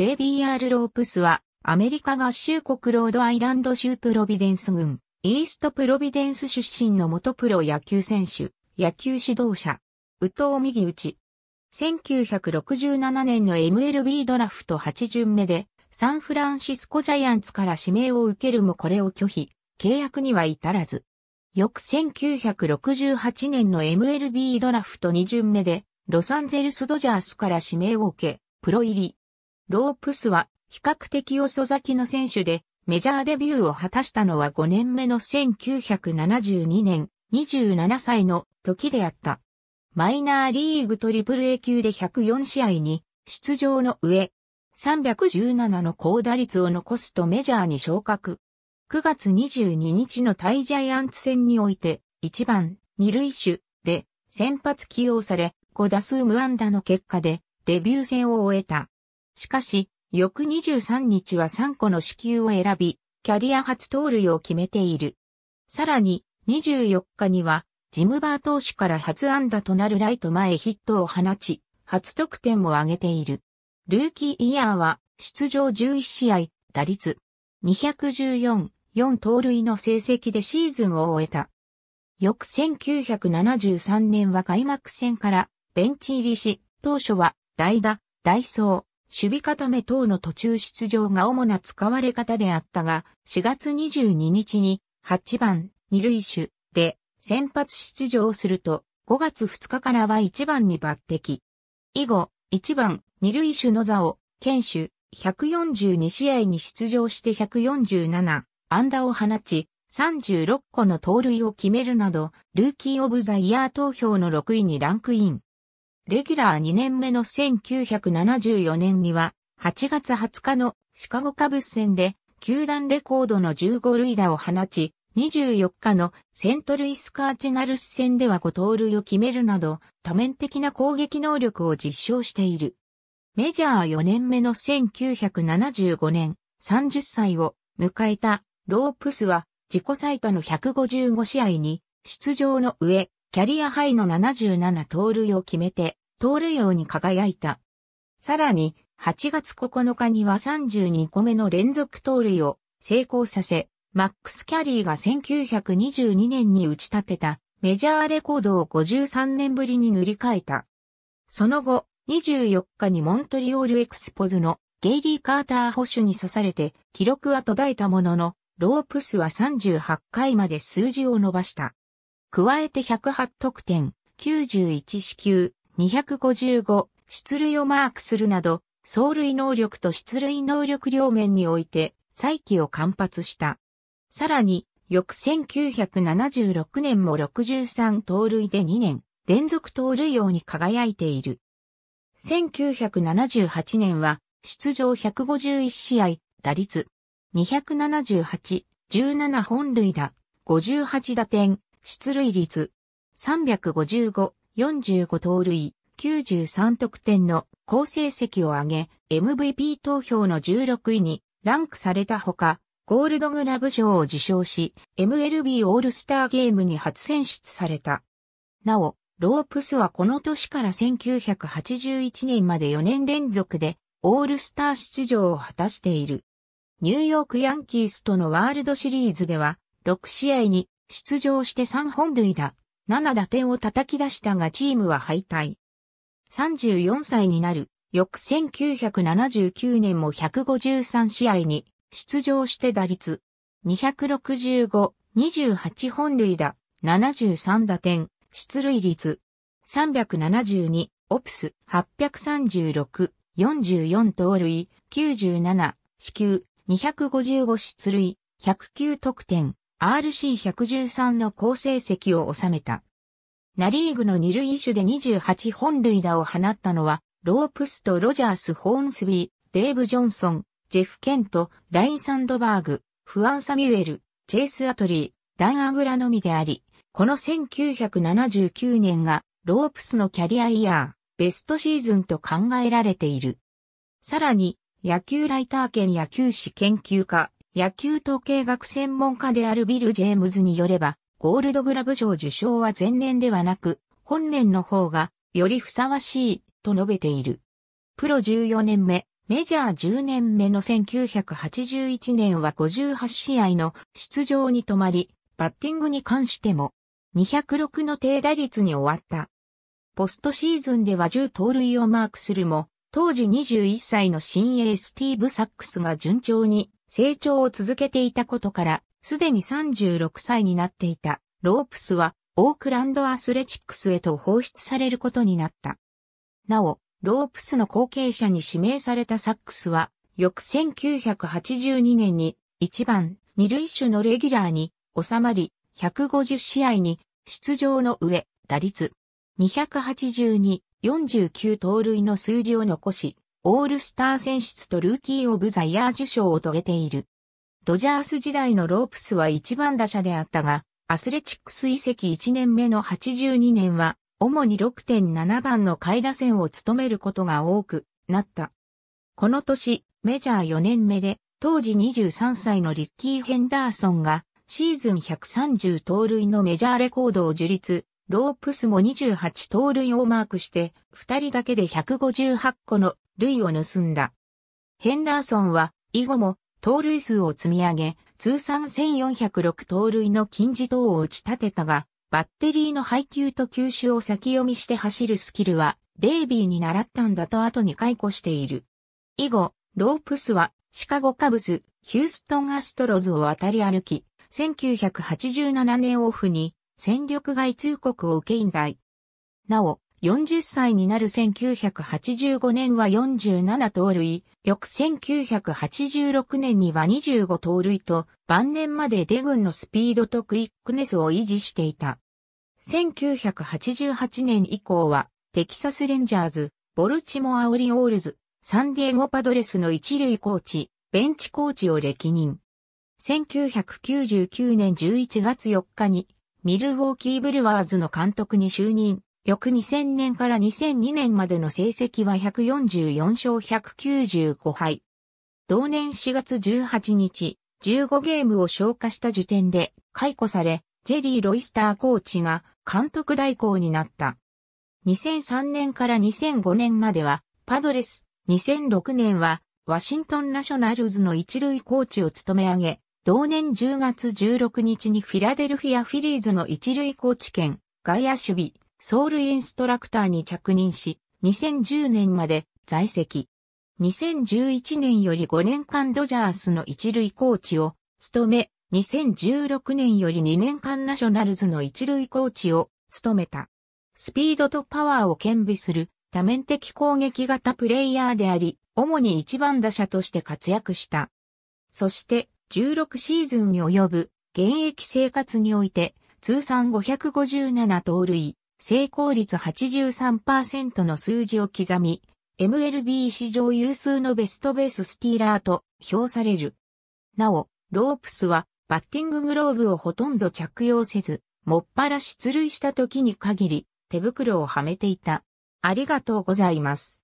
JBR ロープスは、アメリカ合衆国ロードアイランド州プロビデンス郡、イーストプロビデンス出身の元プロ野球選手、野球指導者、宇藤右打ち。1967年の MLB ドラフト8巡目で、サンフランシスコジャイアンツから指名を受けるもこれを拒否、契約には至らず。翌1968年の MLB ドラフト2巡目で、ロサンゼルスドジャースから指名を受け、プロ入り。ロープスは比較的遅咲きの選手でメジャーデビューを果たしたのは5年目の1972年27歳の時であった。マイナーリーグトリプル A 級で104試合に出場の上、317の高打率を残すとメジャーに昇格。9月22日のタイジャイアンツ戦において、1番、2塁手で先発起用され、5打数無安打の結果でデビュー戦を終えた。しかし、翌23日は3個の支給を選び、キャリア初盗塁を決めている。さらに、24日には、ジムバー投手から初安打となるライト前ヒットを放ち、初得点を挙げている。ルーキーイヤーは、出場11試合、打率、214、4盗塁の成績でシーズンを終えた。翌1973年は開幕戦からベンチ入りし、当初は代打、代走、守備固め等の途中出場が主な使われ方であったが、4月22日に8番二塁手で先発出場すると、5月2日からは1番に抜擢。以後、1番二塁手の座を、堅守142試合に出場して147安打を放ち、36個の盗塁を決めるなど、ルーキーオブザイヤー投票の6位にランクイン。レギュラー2年目の1974年には、8月20日のシカゴカブス戦で、球団レコードの15塁打を放ち、24日のセントルイスカーチナルス戦では5盗塁を決めるなど、多面的な攻撃能力を実証している。メジャー4年目の1975年、30歳を迎えたロープスは自己最多の155試合に出場の上、キャリアハイの77盗塁を決めて盗塁王に輝いた。さらに、8月9日には32個目の連続盗塁を成功させ、マックス・キャリーが1922年に打ち立てたメジャーレコードを53年ぶりに塗り替えた。その後、24日にモントリオールエクスポズのゲイリー・カーター保守に刺されて記録は途絶えたものの、ロープスは38回まで数字を伸ばした。加えて108得点、91支球、255出塁をマークするなど、走塁能力と出塁能力両面において、再起を間髪した。さらに、翌1976年も63盗塁で2年、連続盗塁王に輝いている。1978年は、出場151試合、打率、278、17本塁打、58打点、出塁率、355、45盗塁、93得点の好成績を挙げ、MVP 投票の16位にランクされたほか、ゴールドグラブ賞を受賞し、MLB オールスターゲームに初選出された。なお、ロープスはこの年から1981年まで4年連続でオールスター出場を果たしている。ニューヨークヤンキースとのワールドシリーズでは、6試合に出場して3本塁打、7打点を叩き出したがチームは敗退。34歳になる、翌1979年も153試合に出場して打率265、28本塁打、73打点、出塁率372、オプス836、44盗塁、97、四球、255出塁、109得点、RC113 の好成績を収めた。ナリーグの二塁手で28本塁打を放ったのは、ロープスとロジャース・ホーンスビー、デーブ・ジョンソン、ジェフ・ケント、ライン・サンドバーグ、フアン・サミュエル、チェイス・アトリー、ダン・アグラのみであり、この1979年がロープスのキャリアイヤー、ベストシーズンと考えられている。さらに、野球ライター兼野球史研究家、野球統計学専門家であるビル・ジェームズによれば、ゴールドグラブ賞受賞は前年ではなく、本年の方がよりふさわしいと述べている。プロ14年目、メジャー10年目の1981年は58試合の出場に止まり、バッティングに関しても206の低打率に終わった。ポストシーズンでは10盗塁をマークするも、当時21歳の新鋭スティーブ・サックスが順調に成長を続けていたことから、すでに36歳になっていたロープスはオークランドアスレチックスへと放出されることになった。なお、ロープスの後継者に指名されたサックスは、翌1982年に1番2塁手のレギュラーに収まり、150試合に出場の上、打率282、49盗塁の数字を残し、オールスター選出とルーキー・オブ・ザ・イヤー受賞を遂げている。ドジャース時代のロープスは一番打者であったが、アスレチックス遺跡1年目の82年は、主に6.7番の下位打線を務めることが多くなった。この年、メジャー4年目で、当時23歳のリッキー・ヘンダーソンが、シーズン130盗塁のメジャーレコードを樹立、ロープスも28盗塁をマークして、2人だけで158個の塁を盗んだ。ヘンダーソンは、以後も、盗塁数を積み上げ、通算1406盗塁の金字塔を打ち立てたが、バッテリーの配球と球種を先読みして走るスキルは、デイビーに習ったんだと後に解雇している。以後、ロープスは、シカゴカブス、ヒューストンアストロズを渡り歩き、1987年オフに戦力外通告を受け引退。なお、40歳になる1985年は47盗塁、翌1986年には25盗塁と、晩年までデ軍のスピードとクイックネスを維持していた。1988年以降は、テキサスレンジャーズ、ボルチモアオリオールズ、サンディエゴパドレスの一塁コーチ、ベンチコーチを歴任。1999年11月4日にミルウォーキーブルワーズの監督に就任。翌2000年から2002年までの成績は144勝195敗。同年4月18日、15ゲームを消化した時点で解雇され、ジェリー・ロイスターコーチが監督代行になった。2003年から2005年まではパドレス、2006年はワシントンナショナルズの一塁コーチを務め上げ、同年10月16日にフィラデルフィア・フィリーズの一塁コーチ兼外野守備、ソウルインストラクターに着任し、2010年まで在籍。2011年より5年間ドジャースの一塁コーチを務め、2016年より2年間ナショナルズの一塁コーチを務めた。スピードとパワーを兼備する多面的攻撃型プレイヤーであり、主に一番打者として活躍した。そして、16シーズンに及ぶ現役生活において通算557盗塁、成功率83%の数字を刻み、MLB 史上有数のベストベーススティーラーと評される。なお、ロープスはバッティンググローブをほとんど着用せず、もっぱら出塁した時に限り手袋をはめていた。ありがとうございます。